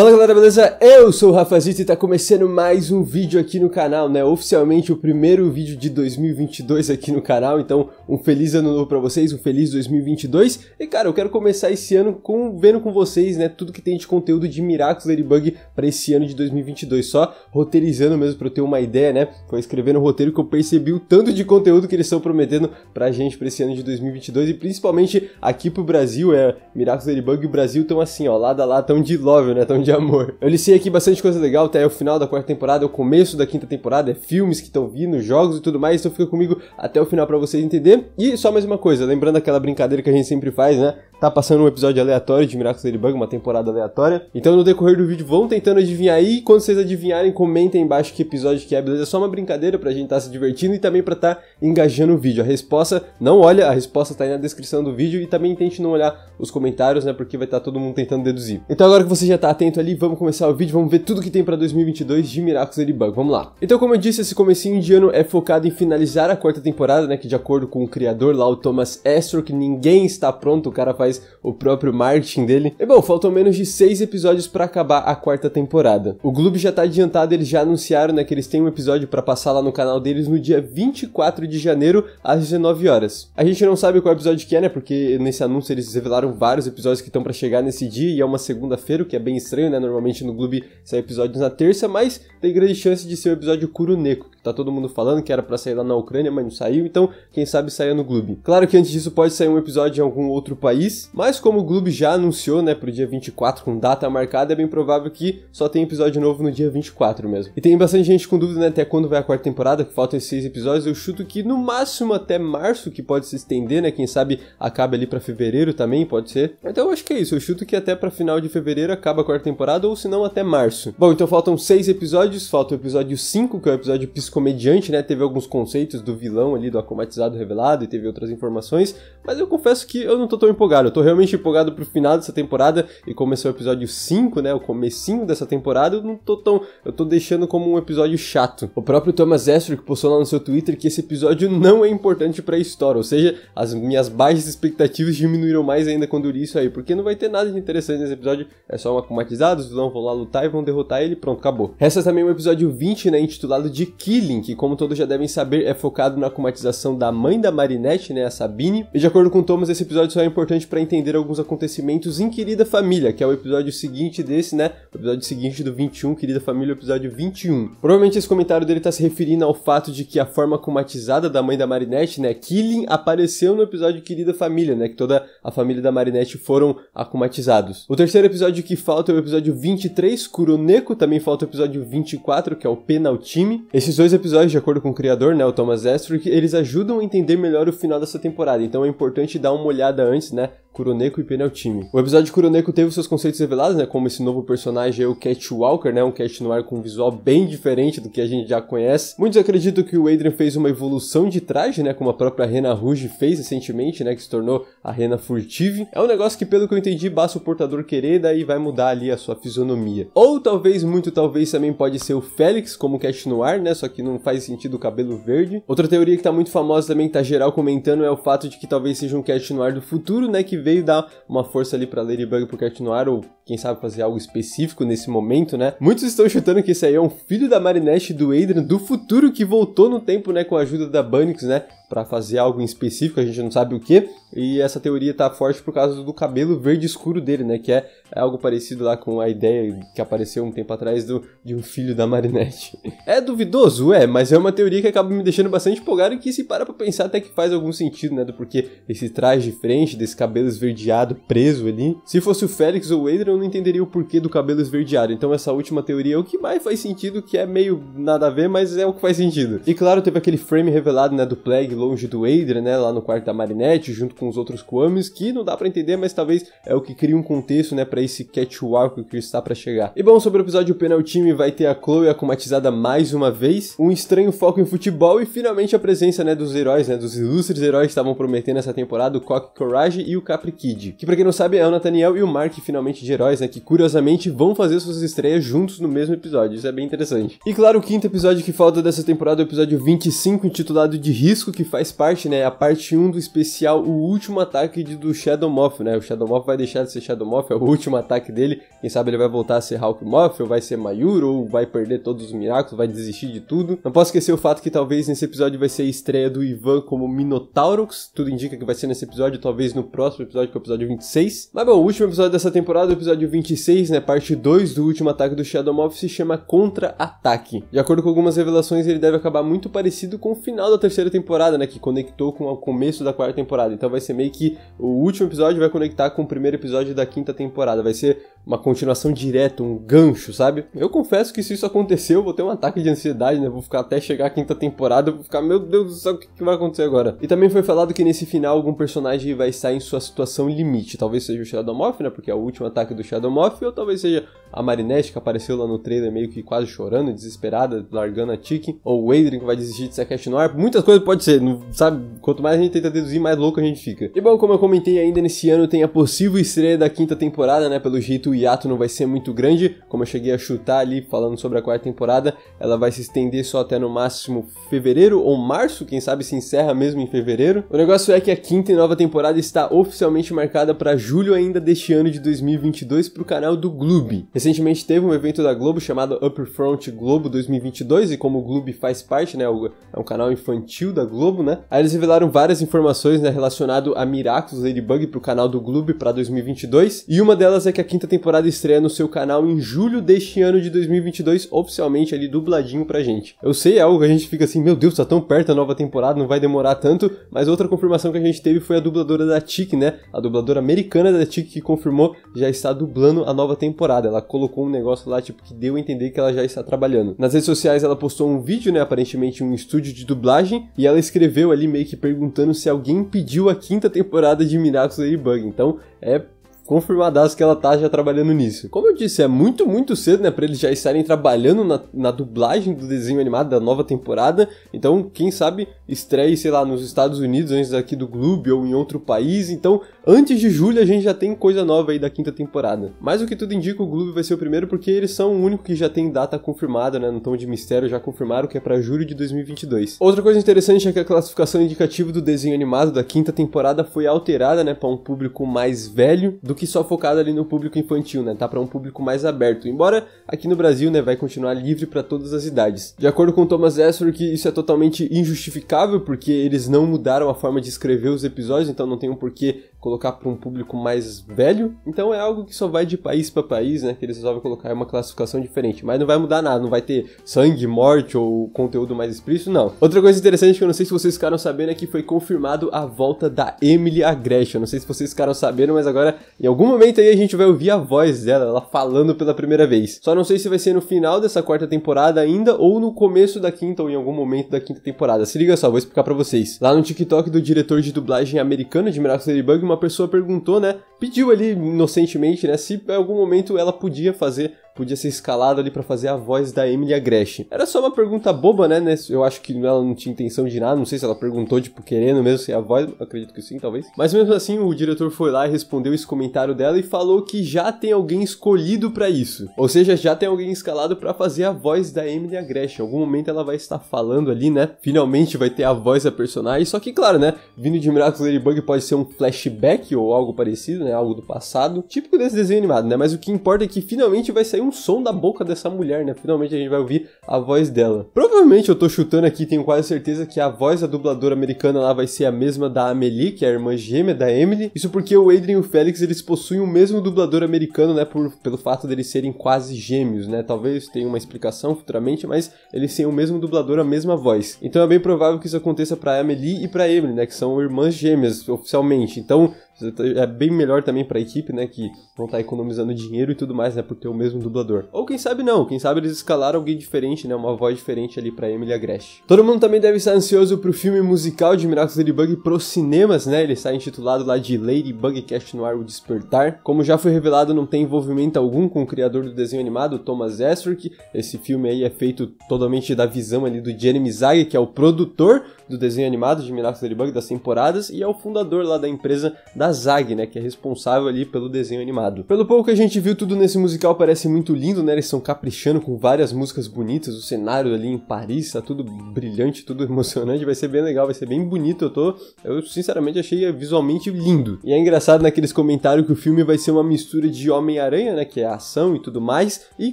Fala galera, beleza? Eu sou o Rafazito e tá começando mais um vídeo aqui no canal, né? Oficialmente o primeiro vídeo de 2022 aqui no canal, então um feliz ano novo pra vocês, um feliz 2022. E cara, eu quero começar esse ano com, vendo com vocês, né, tudo que tem de conteúdo de Miraculous Ladybug pra esse ano de 2022, só roteirizando mesmo pra eu ter uma ideia, né? Foi escrevendo o roteiro que eu percebi o tanto de conteúdo que eles estão prometendo pra gente pra esse ano de 2022 e principalmente aqui pro Brasil, é Miraculous Ladybug e o Brasil tão assim, ó, lado a lado, tão de love, né? Tão de de amor. Eu listei aqui bastante coisa legal, até o final da quarta temporada, o começo da quinta temporada, é filmes que estão vindo, jogos e tudo mais, então fica comigo até o final para vocês entenderem. E só mais uma coisa, lembrando aquela brincadeira que a gente sempre faz, né? tá passando um episódio aleatório de Miraculous Ladybug, uma temporada aleatória. Então no decorrer do vídeo vão tentando adivinhar aí. Quando vocês adivinharem, comentem embaixo que episódio que é, beleza? É só uma brincadeira pra gente estar tá se divertindo e também pra estar tá engajando o vídeo. A resposta, não olha, a resposta tá aí na descrição do vídeo e também tente não olhar os comentários, né? Porque vai estar tá todo mundo tentando deduzir. Então agora que você já tá atento ali, vamos começar o vídeo, vamos ver tudo que tem pra 2022 de Miraculous Ladybug. Vamos lá. Então como eu disse, esse comecinho de ano é focado em finalizar a quarta temporada, né? Que de acordo com o criador lá, o Thomas Astro, que ninguém está pronto, o cara faz faz o próprio marketing dele. E bom, faltam menos de seis episódios para acabar a quarta temporada. O Gloob já tá adiantado, eles já anunciaram né, que eles têm um episódio para passar lá no canal deles no dia 24 de janeiro às 19 horas. A gente não sabe qual episódio que é, né? Porque nesse anúncio eles revelaram vários episódios que estão para chegar nesse dia e é uma segunda-feira, o que é bem estranho, né? Normalmente no Gloob sai episódios na terça, mas tem grande chance de ser o episódio Kuruneko, tá todo mundo falando que era para sair lá na Ucrânia, mas não saiu, então quem sabe saia no Gloob. Claro que antes disso pode sair um episódio em algum outro país, mas como o Gloob já anunciou, né, pro dia 24 com data marcada, é bem provável que só tenha episódio novo no dia 24 mesmo. E tem bastante gente com dúvida, né, até quando vai a quarta temporada, que faltam esses episódios, eu chuto que no máximo até março, que pode se estender, né, quem sabe acabe ali para fevereiro também, pode ser. Então eu acho que é isso, eu chuto que até para final de fevereiro acaba a quarta temporada, ou se não até março. Bom, então faltam seis episódios, falta o episódio 5, que é o episódio Pisco comediante, né? Teve alguns conceitos do vilão ali, do acomatizado revelado e teve outras informações, mas eu confesso que eu não tô tão empolgado. Eu tô realmente empolgado pro final dessa temporada e começou é o episódio 5, né? O comecinho dessa temporada, eu não tô tão. Eu tô deixando como um episódio chato. O próprio Thomas que postou lá no seu Twitter que esse episódio não é importante pra história, ou seja, as minhas baixas expectativas diminuíram mais ainda quando eu li isso aí, porque não vai ter nada de interessante nesse episódio, é só um acomatizado, os vilão vão lá lutar e vão derrotar ele, pronto, acabou. Resta é também um episódio 20, né? Intitulado de Kid Chilling, que como todos já devem saber, é focado na acumatização da mãe da Marinette, né, a Sabine. E de acordo com Thomas, esse episódio só é importante para entender alguns acontecimentos em Querida Família, que é o episódio seguinte desse, né, o episódio seguinte do 21, Querida Família, o episódio 21. Provavelmente esse comentário dele tá se referindo ao fato de que a forma acumatizada da mãe da Marinette, né, Killing, apareceu no episódio Querida Família, né, que toda a família da Marinette foram acumatizados. O terceiro episódio que falta é o episódio 23, Kuroneko, também falta o episódio 24, que é o Penaltime. Esses dois dois episódios, de acordo com o criador, né, o Thomas Estrick, eles ajudam a entender melhor o final dessa temporada. Então é importante dar uma olhada antes, né, Kuroneko e Penel Time. O episódio de Kuroneko teve seus conceitos revelados, né? Como esse novo personagem é o Cat Walker, né? Um Cat Noir com um visual bem diferente do que a gente já conhece. Muitos acreditam que o Adrian fez uma evolução de traje, né? Como a própria Rena Rouge fez recentemente, né? Que se tornou a Rena Furtive. É um negócio que, pelo que eu entendi, basta o portador querer, daí vai mudar ali a sua fisionomia. Ou talvez, muito talvez, também pode ser o Félix como Cat Noir, né? Só que não faz sentido o cabelo verde. Outra teoria que tá muito famosa também, que tá geral comentando, é o fato de que talvez seja um Cat Noir do futuro, né? Que veio dar uma força ali pra Ladybug por continuar, ou quem sabe fazer algo específico nesse momento, né? Muitos estão chutando que esse aí é um filho da Marinette do Adrian do futuro que voltou no tempo, né, com a ajuda da Bunnix, né? para fazer algo em específico, a gente não sabe o que, e essa teoria tá forte por causa do cabelo verde escuro dele, né, que é, é algo parecido lá com a ideia que apareceu um tempo atrás do, de um filho da Marinette. É duvidoso, é, mas é uma teoria que acaba me deixando bastante empolgado e que se para pra pensar até que faz algum sentido, né, do porquê esse traje de frente, desse cabelo esverdeado preso ali. Se fosse o Félix ou o Adrian, eu não entenderia o porquê do cabelo esverdeado. Então essa última teoria é o que mais faz sentido, que é meio nada a ver, mas é o que faz sentido. E claro, teve aquele frame revelado, né, do Plague longe do Adrian, né, lá no quarto da Marinette, junto com os outros Kwamis, que não dá para entender, mas talvez é o que cria um contexto, né, para esse catch-walk que o Chris tá pra chegar. E bom, sobre o episódio Penal Time, vai ter a Chloe acomatizada mais uma vez, um estranho foco em futebol e finalmente a presença, né, dos heróis, né, dos ilustres heróis que estavam prometendo essa temporada, o Cock Courage e o Cap Capri Kid, que para quem não sabe é o Nathaniel e o Mark finalmente de heróis, né, que curiosamente vão fazer suas estreias juntos no mesmo episódio, isso é bem interessante. E claro, o quinto episódio que falta dessa temporada é o episódio 25, intitulado De Risco, que faz parte, né, a parte 1 do especial O Último Ataque de, do Shadow Moth, né, o Shadow Moth vai deixar de ser Shadow Moth, é o último ataque dele, quem sabe ele vai voltar a ser Hawk Moth, ou vai ser Mayur, ou vai perder todos os miraculos, vai desistir de tudo. Não posso esquecer o fato que talvez nesse episódio vai ser a estreia do Ivan como Minotaurox. tudo indica que vai ser nesse episódio, talvez no próximo episódio, que é o episódio 26. Mas bom, o último episódio dessa temporada, o episódio 26, né, parte 2 do último ataque do Shadow Moth, se chama Contra-Ataque. De acordo com algumas revelações, ele deve acabar muito parecido com o final da terceira temporada, né, que conectou com o começo da quarta temporada. Então vai ser meio que o último episódio vai conectar com o primeiro episódio da quinta temporada. Vai ser uma continuação direta, um gancho, sabe? Eu confesso que se isso acontecer, eu vou ter um ataque de ansiedade, né? Vou ficar até chegar a quinta temporada, eu vou ficar, meu Deus do céu, o que, que vai acontecer agora? E também foi falado que nesse final algum personagem vai estar em sua situação limite. Talvez seja o Shadow Moth, né? Porque é o último ataque do Shadow Moth, ou talvez seja a Marinette, que apareceu lá no trailer meio que quase chorando, desesperada, largando a Tiki, ou o Adrian que vai desistir de Sequest Noir. muitas coisas pode ser, não, sabe? Quanto mais a gente tenta deduzir, mais louco a gente fica. E bom, como eu comentei ainda nesse ano, tem a possível estreia da quinta temporada, né? Pelo jeito o hiato não vai ser muito grande, como eu cheguei a chutar ali falando sobre a quarta temporada, ela vai se estender só até no máximo fevereiro ou março, quem sabe se encerra mesmo em fevereiro. O negócio é que a quinta e nova temporada está oficialmente marcada para julho ainda deste ano de 2022 para o canal do Gloob. Recentemente teve um evento da Globo chamado Front Globo 2022 e como o Globo faz parte, né, é um canal infantil da Globo, né? Aí eles revelaram várias informações, né, relacionado a Miraculous Ladybug pro canal do Globo para 2022, e uma delas é que a quinta temporada estreia no seu canal em julho deste ano de 2022, oficialmente ali dubladinho pra gente. Eu sei, é algo que a gente fica assim, meu Deus, tá tão perto a nova temporada, não vai demorar tanto, mas outra confirmação que a gente teve foi a dubladora da TIC, né? A dubladora americana da TIC que confirmou já está dublando a nova temporada. Ela colocou um negócio lá, tipo, que deu a entender que ela já está trabalhando. Nas redes sociais ela postou um vídeo, né? Aparentemente um estúdio de dublagem. E ela escreveu ali meio que perguntando se alguém pediu a quinta temporada de Miraculous Ladybug. Então é confirmadaço que ela tá já trabalhando nisso. Como eu disse, é muito, muito cedo, né, pra eles já estarem trabalhando na, na, dublagem do desenho animado da nova temporada, então quem sabe estreie, sei lá, nos Estados Unidos, antes daqui do Globo ou em outro país, então Antes de julho a gente já tem coisa nova aí da quinta temporada. Mas o que tudo indica, o Gloob vai ser o primeiro porque eles são o único que já tem data confirmada, né? No tom de mistério já confirmaram que é para julho de 2022. Outra coisa interessante é que a classificação indicativa do desenho animado da quinta temporada foi alterada, né, para um público mais velho do que só focado ali no público infantil, né? Tá para um público mais aberto. Embora aqui no Brasil, né, vai continuar livre para todas as idades. De acordo com Thomas Esser, que isso é totalmente injustificável porque eles não mudaram a forma de escrever os episódios, então não tem um porquê colocar colocar para um público mais velho. Então é algo que só vai de país para país, né? Que eles resolvem colocar uma classificação diferente. Mas não vai mudar nada, não vai ter sangue, morte ou conteúdo mais explícito, não. Outra coisa interessante que eu não sei se vocês ficaram sabendo é que foi confirmado a volta da Emily Agresh. Eu não sei se vocês ficaram sabendo, mas agora em algum momento aí a gente vai ouvir a voz dela, ela falando pela primeira vez. Só não sei se vai ser no final dessa quarta temporada ainda ou no começo da quinta ou em algum momento da quinta temporada. Se liga só, vou explicar para vocês. Lá no TikTok do diretor de dublagem americano de Miraculous Ladybug, uma pessoa perguntou, né? Pediu ali inocentemente, né? Se em algum momento ela podia fazer podia ser escalado ali para fazer a voz da Emily Agreste. Era só uma pergunta boba, né? Eu acho que ela não tinha intenção de nada, não sei se ela perguntou, tipo, querendo mesmo ser a voz, acredito que sim, talvez. Mas mesmo assim, o diretor foi lá e respondeu esse comentário dela e falou que já tem alguém escolhido para isso. Ou seja, já tem alguém escalado para fazer a voz da Emily Agreste. Em algum momento ela vai estar falando ali, né? Finalmente vai ter a voz da personagem. Só que, claro, né? Vindo de Miraculous Ladybug pode ser um flashback ou algo parecido, né? Algo do passado. Típico desse desenho animado, né? Mas o que importa é que finalmente vai sair um um som da boca dessa mulher, né? Finalmente a gente vai ouvir a voz dela. Provavelmente eu tô chutando aqui, tenho quase certeza que a voz da dubladora americana lá vai ser a mesma da Amelie, que é a irmã gêmea da Emily. Isso porque o Adrian e o Félix eles possuem o mesmo dublador americano, né? Por, pelo fato deles serem quase gêmeos, né? Talvez tenha uma explicação futuramente, mas eles têm o mesmo dublador, a mesma voz. Então é bem provável que isso aconteça para Amelie e para Emily, né? Que são irmãs gêmeas oficialmente. Então então, é bem melhor também pra equipe, né? Que vão estar tá economizando dinheiro e tudo mais, né? Por ter o mesmo dublador. Ou quem sabe não, quem sabe eles escalaram alguém diferente, né? Uma voz diferente ali pra Emily Agreste. Todo mundo também deve estar ansioso pro filme musical de Miraculous Ladybug pros cinemas, né? Ele sai intitulado lá de Ladybug Cast no Ar O Despertar. Como já foi revelado, não tem envolvimento algum com o criador do desenho animado, Thomas Estrick. Esse filme aí é feito totalmente da visão ali do Jeremy Zag, que é o produtor do desenho animado de Miraculous Ladybug das temporadas e é o fundador lá da empresa da Zag, né, que é responsável ali pelo desenho animado. Pelo pouco que a gente viu, tudo nesse musical parece muito lindo, né? Eles estão caprichando com várias músicas bonitas, o cenário ali em Paris tá tudo brilhante, tudo emocionante, vai ser bem legal, vai ser bem bonito. Eu tô, eu sinceramente achei visualmente lindo. E é engraçado naqueles né, comentários que o filme vai ser uma mistura de Homem-Aranha, né, que é ação e tudo mais, e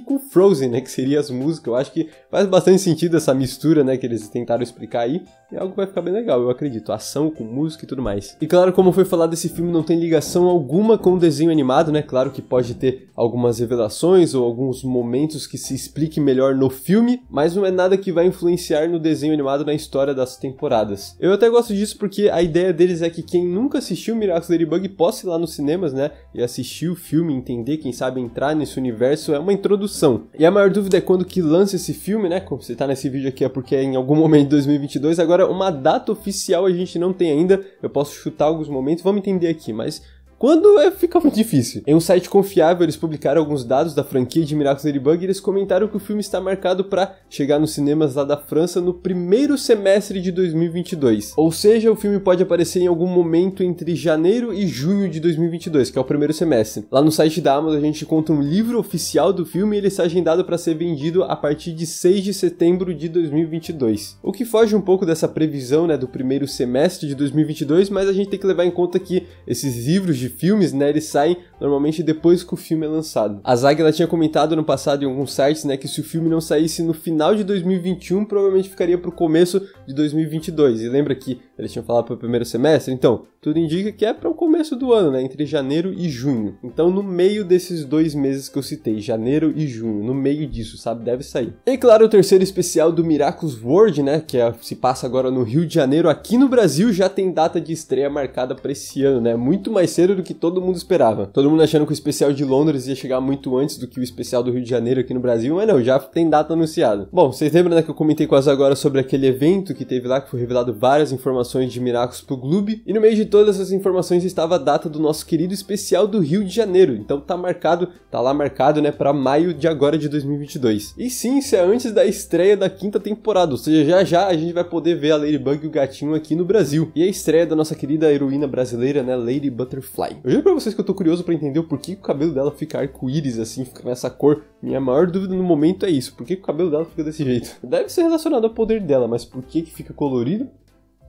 com Frozen, né, que seria as músicas. Eu acho que faz bastante sentido essa mistura, né, que eles tentaram explicar aí. É que vai ficar bem legal, eu acredito. Ação com música e tudo mais. E claro, como foi falado, esse filme não tem ligação alguma com o desenho animado, né? Claro que pode ter algumas revelações ou alguns momentos que se explique melhor no filme, mas não é nada que vai influenciar no desenho animado na história das temporadas. Eu até gosto disso porque a ideia deles é que quem nunca assistiu Miraculous Ladybug possa ir lá nos cinemas, né? E assistir o filme, entender, quem sabe entrar nesse universo, é uma introdução. E a maior dúvida é quando que lança esse filme, né? Como você tá nesse vídeo aqui é porque é em algum momento de 2022. Agora, uma data oficial a gente não tem ainda. Eu posso chutar alguns momentos, vamos entender aqui, mas quando é, fica muito difícil. Em um site confiável, eles publicaram alguns dados da franquia de Miraculous Ladybug e eles comentaram que o filme está marcado para chegar nos cinemas lá da França no primeiro semestre de 2022. Ou seja, o filme pode aparecer em algum momento entre janeiro e junho de 2022, que é o primeiro semestre. Lá no site da Amazon a gente encontra um livro oficial do filme e ele está agendado para ser vendido a partir de 6 de setembro de 2022. O que foge um pouco dessa previsão, né, do primeiro semestre de 2022, mas a gente tem que levar em conta que esses livros de de filmes, né, eles saem normalmente depois que o filme é lançado. A Zag ela tinha comentado no passado em alguns sites, né, que se o filme não saísse no final de 2021, provavelmente ficaria pro começo de 2022. E lembra que eles tinham falado pro primeiro semestre? Então, tudo indica que é para o começo do ano, né, entre janeiro e junho. Então, no meio desses dois meses que eu citei, janeiro e junho, no meio disso, sabe, deve sair. E claro, o terceiro especial do Miracles World, né, que é, se passa agora no Rio de Janeiro, aqui no Brasil já tem data de estreia marcada para esse ano, né? Muito mais cedo do que todo mundo esperava. Todo mundo achando que o especial de Londres ia chegar muito antes do que o especial do Rio de Janeiro aqui no Brasil, mas não, já tem data anunciada. Bom, vocês lembram né, que eu comentei quase agora sobre aquele evento que teve lá, que foi revelado várias informações de miracos pro clube, e no meio de todas essas informações estava a data do nosso querido especial do Rio de Janeiro. Então tá marcado, tá lá marcado, né, para maio de agora de 2022. E sim, isso é antes da estreia da quinta temporada, ou seja, já já a gente vai poder ver a Ladybug e o gatinho aqui no Brasil. E a estreia da nossa querida heroína brasileira, né, Lady Butterfly vai. Eu juro pra vocês que eu tô curioso para entender o porquê que o cabelo dela fica arco-íris, assim, fica nessa cor. Minha maior dúvida no momento é isso, por que, que o cabelo dela fica desse jeito? Deve ser relacionado ao poder dela, mas por que que fica colorido?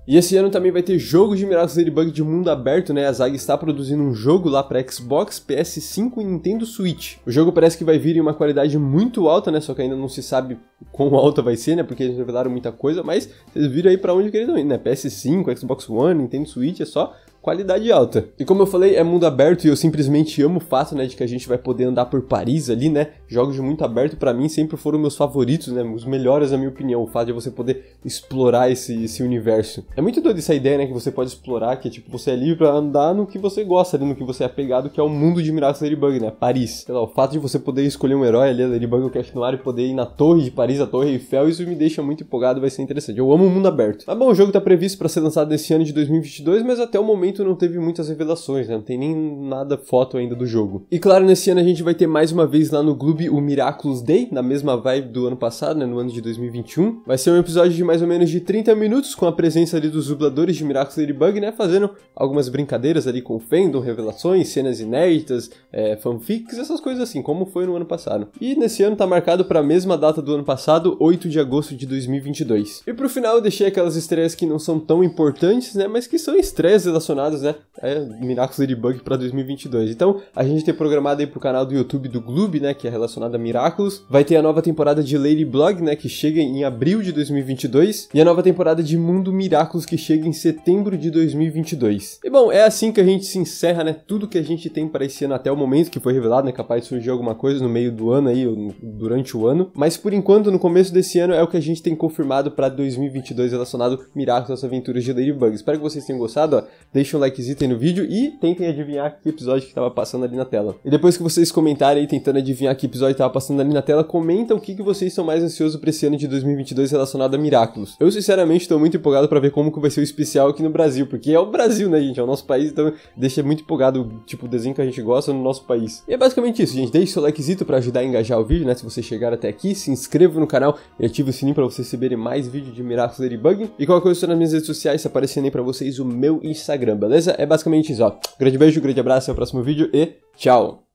E esse ano também vai ter jogos de Miraculous Ladybug de mundo aberto, né? A Zag está produzindo um jogo lá para Xbox, PS5 e Nintendo Switch. O jogo parece que vai vir em uma qualidade muito alta, né? Só que ainda não se sabe quão alta vai ser, né? Porque eles revelaram muita coisa, mas vocês viram aí para onde que eles estão indo, né? PS5, Xbox One, Nintendo Switch, é só qualidade alta. E como eu falei, é mundo aberto e eu simplesmente amo o fato, né, de que a gente vai poder andar por Paris ali, né? Jogos de muito aberto para mim sempre foram meus favoritos, né? Os melhores na minha opinião, o fato de você poder explorar esse, esse universo. É muito doido essa ideia, né, que você pode explorar, que é, tipo, você é livre para andar no que você gosta, ali, no que você é apegado, que é o mundo de Miraculous Ladybug, né? Paris. Sei lá, o fato de você poder escolher um herói ali, Ladybug, o Cash Noir, e poder ir na Torre de Paris, a Torre Eiffel, isso me deixa muito empolgado, vai ser interessante. Eu amo o mundo aberto. Mas tá bom, o jogo tá previsto para ser lançado nesse ano de 2022, mas até o momento momento não teve muitas revelações, né? Não tem nem nada foto ainda do jogo. E claro, nesse ano a gente vai ter mais uma vez lá no clube o Miraculous Day, na mesma vibe do ano passado, né? No ano de 2021. Vai ser um episódio de mais ou menos de 30 minutos, com a presença ali dos dubladores de Miraculous Ladybug, né? Fazendo algumas brincadeiras ali com o fandom, revelações, cenas inéditas, é, fanfics, essas coisas assim, como foi no ano passado. E nesse ano tá marcado para a mesma data do ano passado, 8 de agosto de 2022. E pro final eu deixei aquelas estreias que não são tão importantes, né? Mas que são estreias relacionadas relacionados, né? É, Miraculous Ladybug para 2022. Então, a gente tem programado aí pro canal do YouTube do Gloob, né? Que é relacionado a Miraculous. Vai ter a nova temporada de Ladybug, né? Que chega em abril de 2022. E a nova temporada de Mundo Miraculous, que chega em setembro de 2022. E bom, é assim que a gente se encerra, né? Tudo que a gente tem para esse ano até o momento, que foi revelado, né? Capaz de surgir alguma coisa no meio do ano aí, ou durante o ano. Mas por enquanto, no começo desse ano, é o que a gente tem confirmado para 2022 relacionado Miraculous Aventuras de Ladybug. Espero que vocês tenham gostado, ó. Deixa deixem um likezinho aí no vídeo e tentem adivinhar que episódio que tava passando ali na tela. E depois que vocês comentarem aí, tentando adivinhar que episódio tava passando ali na tela, comentem o que, que vocês são mais ansiosos pra esse ano de 2022 relacionado a Miraculous. Eu, sinceramente, tô muito empolgado para ver como que vai ser o especial aqui no Brasil, porque é o Brasil, né, gente? É o nosso país, então deixa muito empolgado, tipo, o desenho que a gente gosta no nosso país. E é basicamente isso, gente. Deixe seu likezinho para ajudar a engajar o vídeo, né? Se você chegar até aqui, se inscreva no canal e ative o sininho para vocês receberem mais vídeos de Miraculous Ladybug. E qualquer coisa nas minhas redes sociais, aparecendo aí pra vocês o meu Instagram beleza? É basicamente isso, ó. Grande beijo, grande abraço, até o próximo vídeo e tchau!